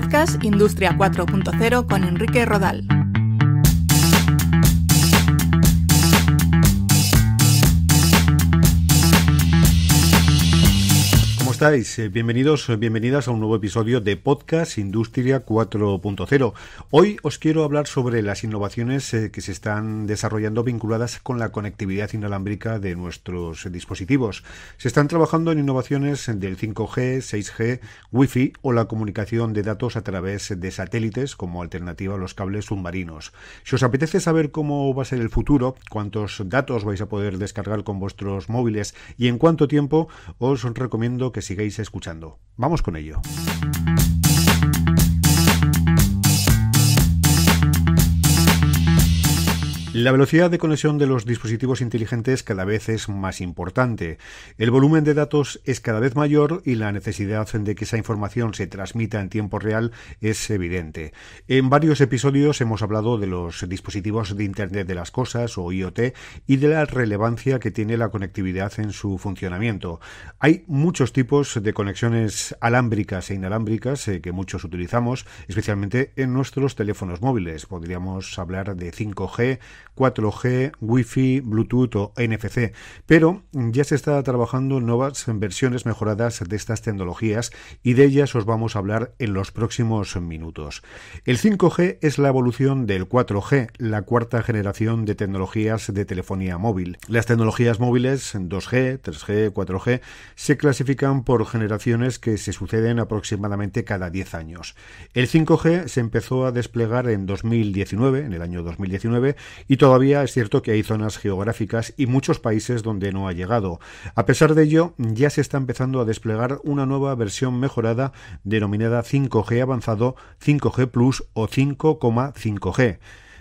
podcast Industria 4.0 con Enrique Rodal. estáis? Eh, bienvenidos, eh, bienvenidas a un nuevo episodio de Podcast Industria 4.0. Hoy os quiero hablar sobre las innovaciones eh, que se están desarrollando vinculadas con la conectividad inalámbrica de nuestros dispositivos. Se están trabajando en innovaciones del 5G, 6G, Wi-Fi o la comunicación de datos a través de satélites como alternativa a los cables submarinos. Si os apetece saber cómo va a ser el futuro, cuántos datos vais a poder descargar con vuestros móviles y en cuánto tiempo, os recomiendo que sigáis escuchando. Vamos con ello. La velocidad de conexión de los dispositivos inteligentes cada vez es más importante. El volumen de datos es cada vez mayor y la necesidad de que esa información se transmita en tiempo real es evidente. En varios episodios hemos hablado de los dispositivos de Internet de las Cosas o IoT y de la relevancia que tiene la conectividad en su funcionamiento. Hay muchos tipos de conexiones alámbricas e inalámbricas eh, que muchos utilizamos, especialmente en nuestros teléfonos móviles. Podríamos hablar de 5G, 4G, Wi-Fi, Bluetooth o NFC, pero ya se está trabajando nuevas versiones mejoradas de estas tecnologías y de ellas os vamos a hablar en los próximos minutos. El 5G es la evolución del 4G, la cuarta generación de tecnologías de telefonía móvil. Las tecnologías móviles 2G, 3G, 4G se clasifican por generaciones que se suceden aproximadamente cada 10 años. El 5G se empezó a desplegar en 2019, en el año 2019, y todavía es cierto que hay zonas geográficas y muchos países donde no ha llegado. A pesar de ello, ya se está empezando a desplegar una nueva versión mejorada denominada 5G avanzado, 5G Plus o 5,5G.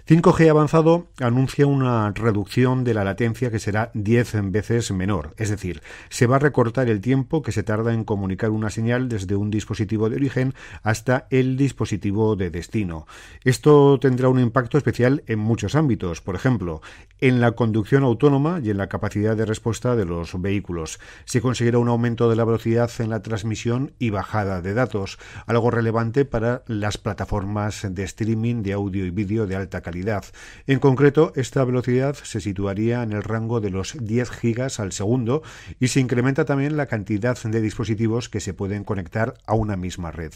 5G avanzado anuncia una reducción de la latencia que será 10 veces menor, es decir, se va a recortar el tiempo que se tarda en comunicar una señal desde un dispositivo de origen hasta el dispositivo de destino. Esto tendrá un impacto especial en muchos ámbitos, por ejemplo, en la conducción autónoma y en la capacidad de respuesta de los vehículos. Se conseguirá un aumento de la velocidad en la transmisión y bajada de datos, algo relevante para las plataformas de streaming de audio y vídeo de alta calidad en concreto, esta velocidad se situaría en el rango de los 10 gigas al segundo y se incrementa también la cantidad de dispositivos que se pueden conectar a una misma red.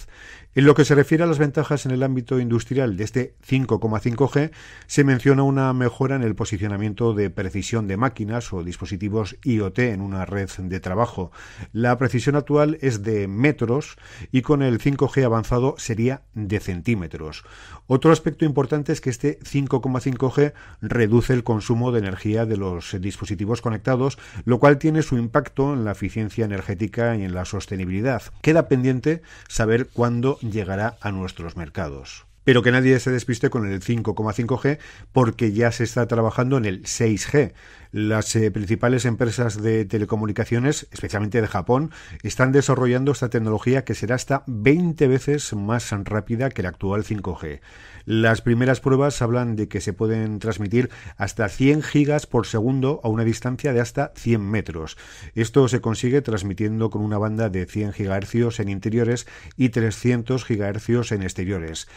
En lo que se refiere a las ventajas en el ámbito industrial de este 5,5G, se menciona una mejora en el posicionamiento de precisión de máquinas o dispositivos IoT en una red de trabajo. La precisión actual es de metros y con el 5G avanzado sería de centímetros. Otro aspecto importante es que este 5,5G reduce el consumo de energía de los dispositivos conectados, lo cual tiene su impacto en la eficiencia energética y en la sostenibilidad. Queda pendiente saber cuándo llegará a nuestros mercados pero que nadie se despiste con el 5,5G porque ya se está trabajando en el 6G. Las eh, principales empresas de telecomunicaciones, especialmente de Japón, están desarrollando esta tecnología que será hasta 20 veces más rápida que la actual 5G. Las primeras pruebas hablan de que se pueden transmitir hasta 100 gigas por segundo a una distancia de hasta 100 metros. Esto se consigue transmitiendo con una banda de 100 gigahercios en interiores y 300 gigahercios en exteriores.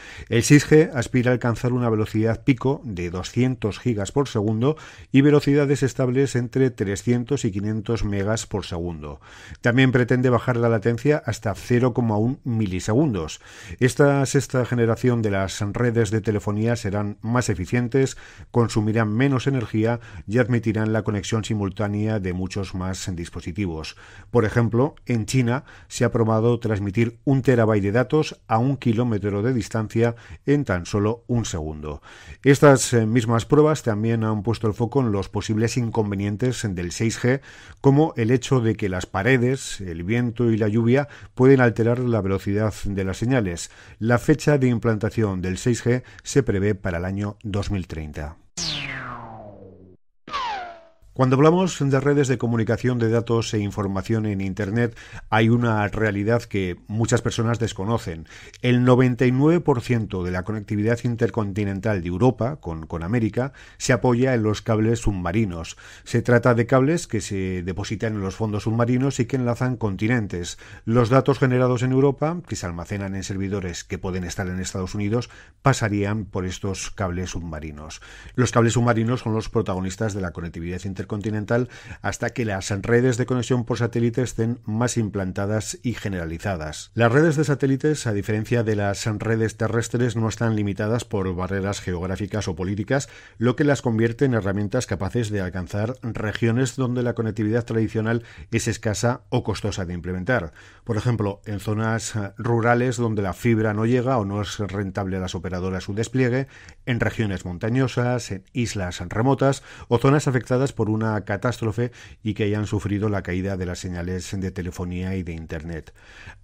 El 6 aspira a alcanzar una velocidad pico de 200 gigas por segundo y velocidades estables entre 300 y 500 megas por segundo. También pretende bajar la latencia hasta 0,1 milisegundos. Esta sexta generación de las redes de telefonía serán más eficientes, consumirán menos energía y admitirán la conexión simultánea de muchos más dispositivos. Por ejemplo, en China se ha probado transmitir un terabyte de datos a un kilómetro de distancia en tan solo un segundo. Estas eh, mismas pruebas también han puesto el foco en los posibles inconvenientes del 6G, como el hecho de que las paredes, el viento y la lluvia pueden alterar la velocidad de las señales. La fecha de implantación del 6G se prevé para el año 2030. Cuando hablamos de redes de comunicación de datos e información en Internet, hay una realidad que muchas personas desconocen. El 99% de la conectividad intercontinental de Europa con, América se apoya en los cables submarinos. Se trata de cables que se depositan en los fondos submarinos y que enlazan continentes. Los datos generados en Europa, que se almacenan en servidores que pueden estar en Estados Unidos, pasarían por estos cables submarinos. Los cables submarinos son los protagonistas de la conectividad intercontinental continental hasta que las redes de conexión por satélite estén más implantadas y generalizadas. Las redes de satélites, a diferencia de las redes terrestres, no están limitadas por barreras geográficas o políticas, lo que las convierte en herramientas capaces de alcanzar regiones donde la conectividad tradicional es escasa o costosa de implementar. Por ejemplo, en zonas eh, rurales donde la fibra no llega o no es rentable a las operadoras su despliegue, en regiones montañosas, en islas remotas o zonas afectadas por una catástrofe y que hayan sufrido la caída de las señales de telefonía y de Internet.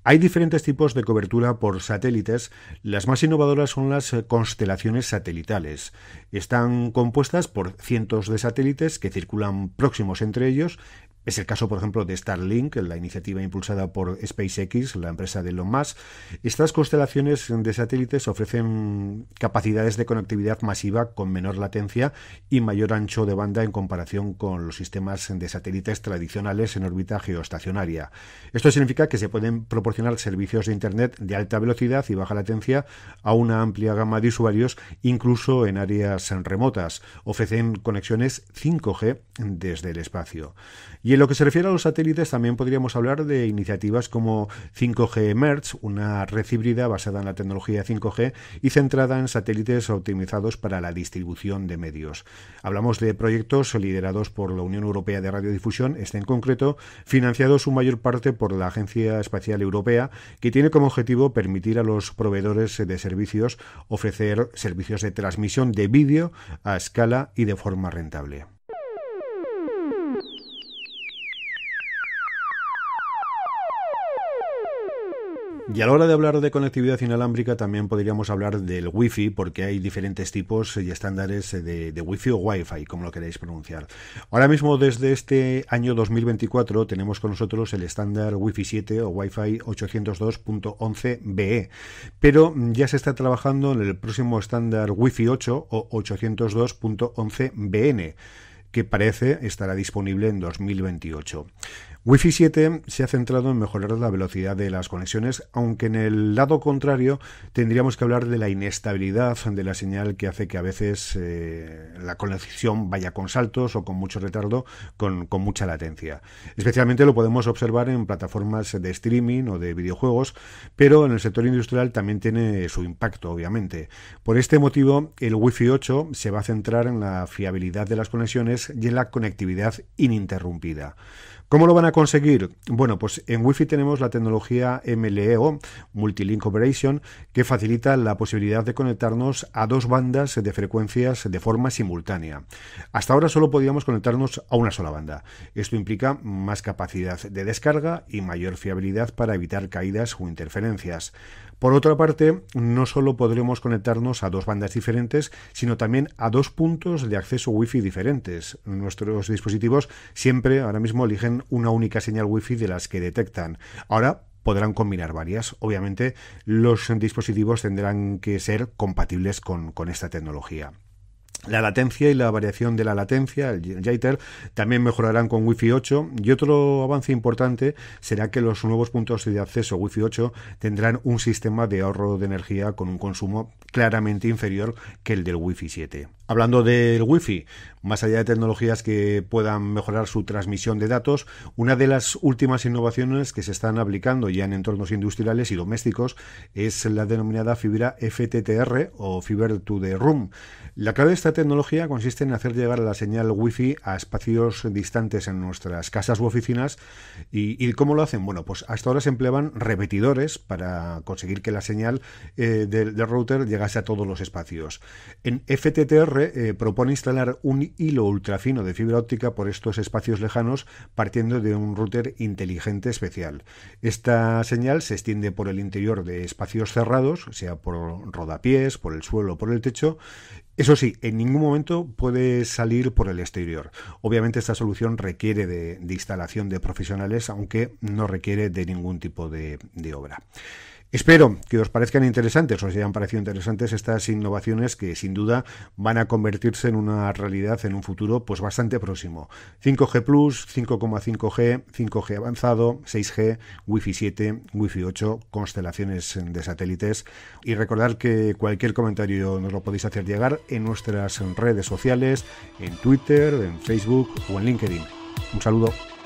Hay diferentes tipos de cobertura por satélites. Las más innovadoras son las eh, constelaciones satelitales. Están compuestas por cientos de satélites que circulan próximos entre ellos es el caso, por ejemplo, de Starlink, la iniciativa impulsada por SpaceX, la empresa de Elon Musk. Estas constelaciones de satélites ofrecen capacidades de conectividad masiva con menor latencia y mayor ancho de banda en comparación con los sistemas de satélites tradicionales en órbita geoestacionaria. Esto significa que se pueden proporcionar servicios de Internet de alta velocidad y baja latencia a una amplia gama de usuarios, incluso en áreas remotas. Ofrecen conexiones 5G desde el espacio. Y en lo que se refiere a los satélites, también podríamos hablar de iniciativas como 5G Merge, una red híbrida basada en la tecnología 5G y centrada en satélites optimizados para la distribución de medios. Hablamos de proyectos liderados por la Unión Europea de Radiodifusión, este en concreto, financiado su mayor parte por la Agencia Espacial Europea, que tiene como objetivo permitir a los proveedores de servicios ofrecer servicios de transmisión de vídeo a escala y de forma rentable. Y a la hora de hablar de conectividad inalámbrica también podríamos hablar del Wi-Fi porque hay diferentes tipos y estándares de, Wi-Fi o Wi-Fi, como lo queréis pronunciar. Ahora mismo desde este año 2024 tenemos con nosotros el estándar Wi-Fi 7 o Wi-Fi 802.11BE, pero ya se está trabajando en el próximo estándar Wi-Fi 8 o 802.11BN que parece estará disponible en 2028. Wi-Fi 7 se ha centrado en mejorar la velocidad de las conexiones, aunque en el lado contrario tendríamos que hablar de la inestabilidad de la señal que hace que a veces eh, la conexión vaya con saltos o con mucho retardo, con, con mucha latencia. Especialmente lo podemos observar en plataformas de streaming o de videojuegos, pero en el sector industrial también tiene su impacto, obviamente. Por este motivo, el Wi-Fi 8 se va a centrar en la fiabilidad de las conexiones y en la conectividad ininterrumpida. ¿Cómo lo van a conseguir? Bueno, pues en Wi-Fi tenemos la tecnología MLEO, Multilink Operation, que facilita la posibilidad de conectarnos a dos bandas de frecuencias de forma simultánea. Hasta ahora solo podíamos conectarnos a una sola banda. Esto implica más capacidad de descarga y mayor fiabilidad para evitar caídas o interferencias. Por otra parte, no solo podremos conectarnos a dos bandas diferentes, sino también a dos puntos de acceso Wi-Fi diferentes. Nuestros dispositivos siempre ahora mismo eligen una única señal Wi-Fi de las que detectan. Ahora podrán combinar varias. Obviamente, los dispositivos tendrán que ser compatibles con, con esta tecnología. La latencia y la variación de la latencia, el jitter, también mejorarán con Wi-Fi 8 y otro avance importante será que los nuevos puntos de acceso Wi-Fi 8 tendrán un sistema de ahorro de energía con un consumo claramente inferior que el del Wi-Fi 7. Hablando del Wi-Fi, más allá de tecnologías que puedan mejorar su transmisión de datos, una de las últimas innovaciones que se están aplicando ya en entornos industriales y domésticos es la denominada fibra FTTR o Fiber to the Room. La clave de esta tecnología consiste en hacer llegar la señal Wi-Fi a espacios distantes en nuestras casas u oficinas. ¿Y, cómo lo hacen? Bueno, pues hasta ahora se empleaban repetidores para conseguir que la señal eh, del router llegase a todos los espacios. En FTTR eh, propone instalar un hilo ultrafino de fibra óptica por estos espacios lejanos partiendo de un router inteligente especial. Esta señal se extiende por el interior de espacios cerrados, sea por rodapiés, por el suelo, por el techo, eso sí, en ningún momento puede salir por el exterior. Obviamente esta solución requiere de, instalación de profesionales, aunque no requiere de ningún tipo de obra. Espero que os parezcan interesantes, o os hayan parecido interesantes estas innovaciones que sin duda van a convertirse en una realidad en un futuro pues bastante próximo. 5G Plus, 5,5G, 5G avanzado, 6G, Wi-Fi 7, Wi-Fi 8, constelaciones de satélites y recordar que cualquier comentario nos lo podéis hacer llegar en nuestras redes sociales, en Twitter, en Facebook o en LinkedIn. Un saludo.